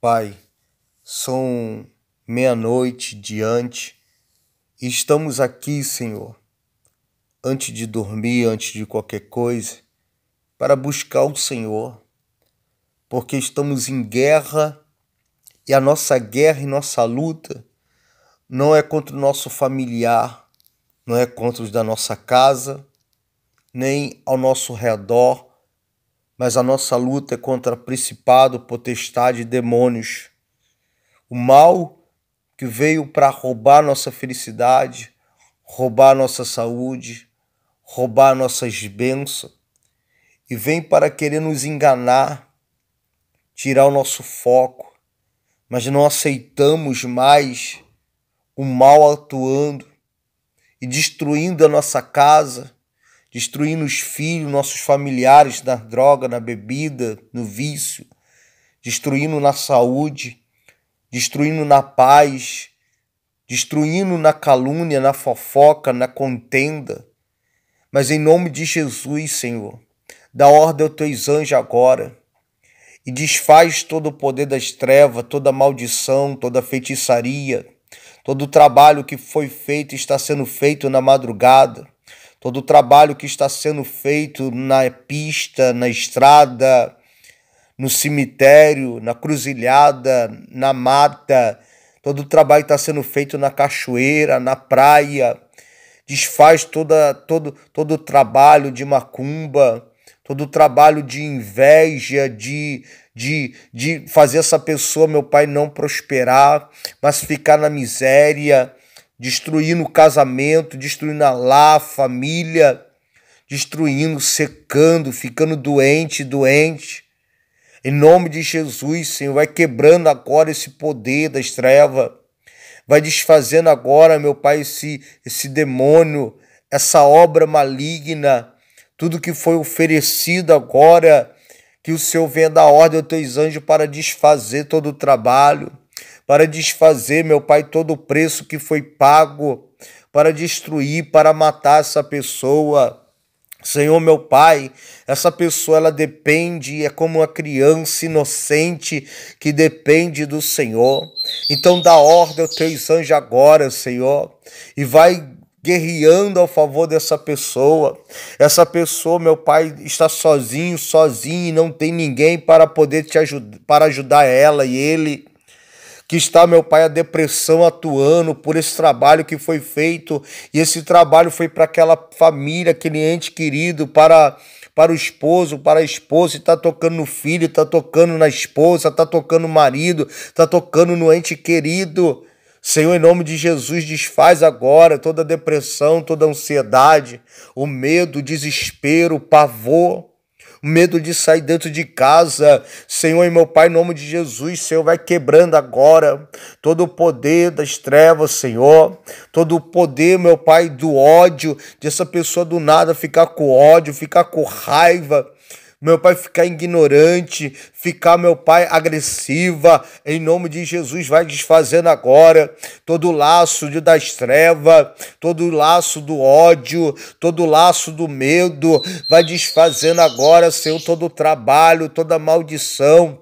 Pai, são meia-noite diante e estamos aqui, Senhor, antes de dormir, antes de qualquer coisa, para buscar o Senhor, porque estamos em guerra e a nossa guerra e nossa luta não é contra o nosso familiar, não é contra os da nossa casa, nem ao nosso redor, mas a nossa luta é contra principado, potestade e demônios. O mal que veio para roubar nossa felicidade, roubar nossa saúde, roubar nossas bênçãos e vem para querer nos enganar, tirar o nosso foco, mas não aceitamos mais o mal atuando e destruindo a nossa casa destruindo os filhos, nossos familiares na droga, na bebida, no vício, destruindo na saúde, destruindo na paz, destruindo na calúnia, na fofoca, na contenda. Mas em nome de Jesus, Senhor, dá ordem aos teus anjos agora e desfaz todo o poder das trevas, toda maldição, toda feitiçaria, todo o trabalho que foi feito está sendo feito na madrugada todo o trabalho que está sendo feito na pista, na estrada, no cemitério, na cruzilhada, na mata, todo o trabalho que está sendo feito na cachoeira, na praia, desfaz toda, todo, todo o trabalho de macumba, todo o trabalho de inveja, de, de, de fazer essa pessoa, meu pai, não prosperar, mas ficar na miséria, destruindo o casamento, destruindo a lá, a família, destruindo, secando, ficando doente, doente. Em nome de Jesus, Senhor, vai quebrando agora esse poder das trevas. Vai desfazendo agora, meu Pai, esse, esse demônio, essa obra maligna, tudo que foi oferecido agora, que o Senhor venha dar ordem aos teus anjos para desfazer todo o trabalho para desfazer, meu Pai, todo o preço que foi pago, para destruir, para matar essa pessoa. Senhor, meu Pai, essa pessoa ela depende, é como uma criança inocente que depende do Senhor. Então dá ordem aos teus anjos agora, Senhor, e vai guerreando ao favor dessa pessoa. Essa pessoa, meu pai, está sozinho, sozinho e não tem ninguém para poder te ajudar, para ajudar ela e ele que está, meu Pai, a depressão atuando por esse trabalho que foi feito, e esse trabalho foi para aquela família, aquele ente querido, para para o esposo, para a esposa, está tocando no filho, está tocando na esposa, está tocando no marido, está tocando no ente querido. Senhor, em nome de Jesus, desfaz agora toda a depressão, toda a ansiedade, o medo, o desespero, o pavor medo de sair dentro de casa. Senhor e meu Pai, em nome de Jesus, Senhor, vai quebrando agora todo o poder das trevas, Senhor. Todo o poder, meu Pai, do ódio, de essa pessoa do nada ficar com ódio, ficar com raiva meu pai ficar ignorante, ficar, meu pai, agressiva, em nome de Jesus, vai desfazendo agora todo laço de, das trevas, todo laço do ódio, todo laço do medo, vai desfazendo agora, Senhor, todo o trabalho, toda maldição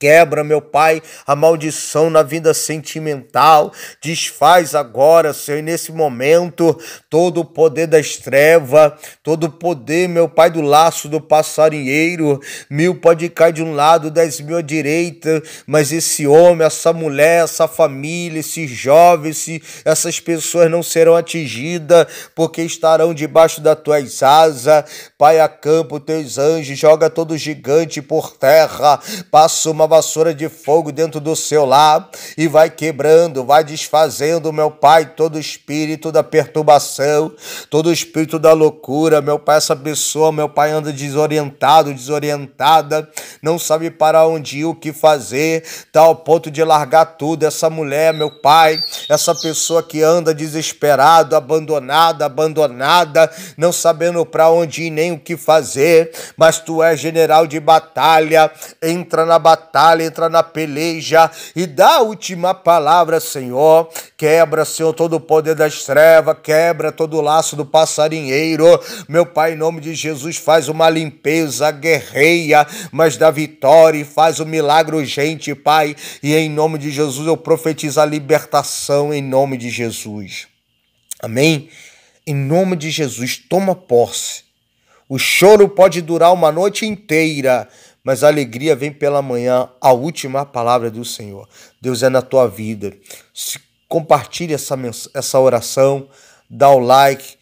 Quebra, meu Pai, a maldição na vida sentimental. Desfaz agora, Senhor, nesse momento, todo o poder das trevas, todo o poder, meu Pai, do laço do passarinheiro. Mil pode cair de um lado, dez mil à direita, mas esse homem, essa mulher, essa família, esse jovem, esse, essas pessoas não serão atingidas, porque estarão debaixo das tuas asas. Pai, acampa os teus anjos, joga todo gigante por terra, passa uma vassoura de fogo dentro do seu lar e vai quebrando, vai desfazendo, meu Pai, todo espírito da perturbação, todo espírito da loucura, meu Pai, essa pessoa, meu Pai, anda desorientado, desorientada, não sabe para onde ir, o que fazer, tá ao ponto de largar tudo. Essa mulher, meu Pai, essa pessoa que anda desesperado, abandonada, abandonada, não sabendo para onde ir nem o que fazer, mas tu és general de batalha, entra na batalha batalha, entra na peleja e dá a última palavra, Senhor. Quebra, Senhor, todo o poder das trevas, quebra todo o laço do passarinheiro. Meu Pai, em nome de Jesus, faz uma limpeza guerreia, mas da vitória e faz o um milagre urgente, Pai. E em nome de Jesus eu profetizo a libertação em nome de Jesus. Amém? Em nome de Jesus, toma posse. O choro pode durar uma noite inteira, mas a alegria vem pela manhã, a última palavra do Senhor. Deus é na tua vida. Compartilhe essa, essa oração, dá o like.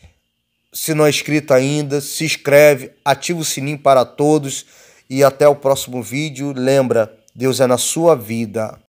Se não é inscrito ainda, se inscreve, ativa o sininho para todos e até o próximo vídeo. Lembra, Deus é na sua vida.